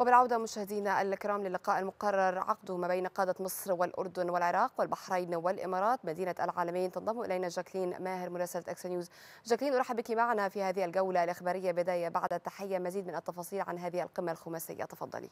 وبالعودة مشاهدينا الكرام للقاء المقرر عقده ما بين قادة مصر والأردن والعراق والبحرين والإمارات مدينة العالمين تنضم إلينا جاكلين ماهر مراسلة أكسا نيوز جاكلين أرحب بك معنا في هذه الجولة الإخبارية بداية بعد التحية مزيد من التفاصيل عن هذه القمة الخماسية تفضلي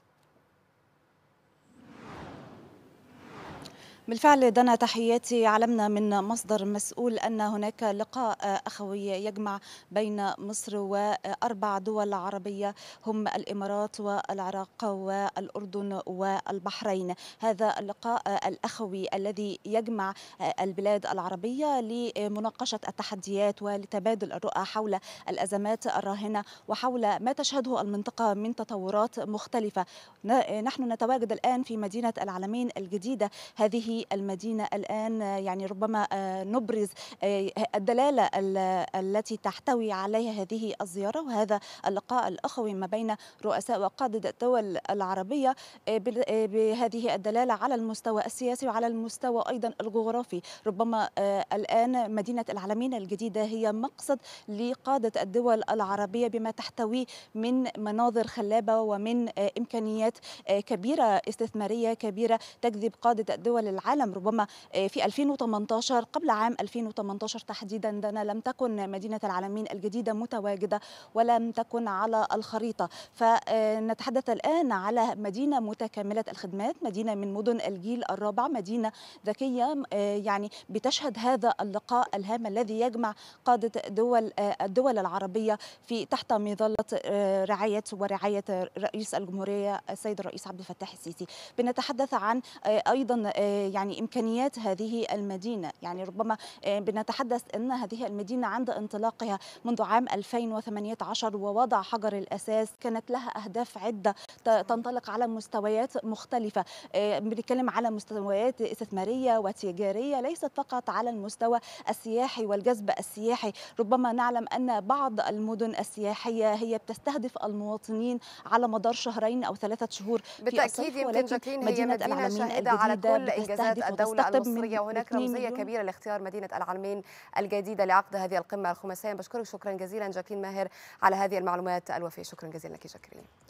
بالفعل دنا تحياتي علمنا من مصدر مسؤول أن هناك لقاء أخوي يجمع بين مصر وأربع دول عربية هم الإمارات والعراق والأردن والبحرين هذا اللقاء الأخوي الذي يجمع البلاد العربية لمناقشة التحديات ولتبادل الرؤى حول الأزمات الراهنة وحول ما تشهده المنطقة من تطورات مختلفة نحن نتواجد الآن في مدينة العالمين الجديدة هذه المدينة الآن يعني ربما آه، نبرز آه، الدلالة التي تحتوي عليها هذه الزيارة وهذا اللقاء الأخوي ما بين رؤساء وقادة الدول العربية آه، بهذه الدلالة على المستوى السياسي وعلى المستوى أيضا الجغرافي ربما الآن مدينة العالمين الجديدة هي مقصد لقادة الدول العربية بما تحتويه من مناظر خلابة ومن إمكانيات كبيرة استثمارية كبيرة تجذب قادة الدول العربية العالم ربما آه، في 2018 قبل عام 2018 تحديدا دنا لم تكن مدينة العالمين الجديدة متواجدة ولم تكن على الخريطة فنتحدث آه، الآن على مدينة متكاملة الخدمات مدينة من مدن الجيل الرابع مدينة ذكية آه، يعني بتشهد هذا اللقاء الهام الذي يجمع قادة دول الدول العربية في تحت مظلة رعاية ورعاية رئيس الجمهورية السيد الرئيس عبد الفتاح السيسي بنتحدث عن أيضا يعني إمكانيات هذه المدينة يعني ربما آه، بنتحدث أن هذه المدينة عند انطلاقها منذ عام 2018 ووضع حجر الأساس كانت لها أهداف عدة تنطلق على مستويات مختلفة آه، بنتكلم على مستويات استثمارية وتجارية ليست فقط على المستوى السياحي والجذب السياحي ربما نعلم أن بعض المدن السياحية هي بتستهدف المواطنين على مدار شهرين أو ثلاثة شهور بالتأكيد يمكن جاكلين هي مدينة, مدينة العالمين شاهدة على كل إنجازات أشادت الدولة المصرية وهناك رمزية كبيرة لاختيار مدينة العلمين الجديدة لعقد هذه القمة الخماسية بشكرك شكرا جزيلا جاكلين ماهر على هذه المعلومات الوفية شكرا جزيلا لك جاكلين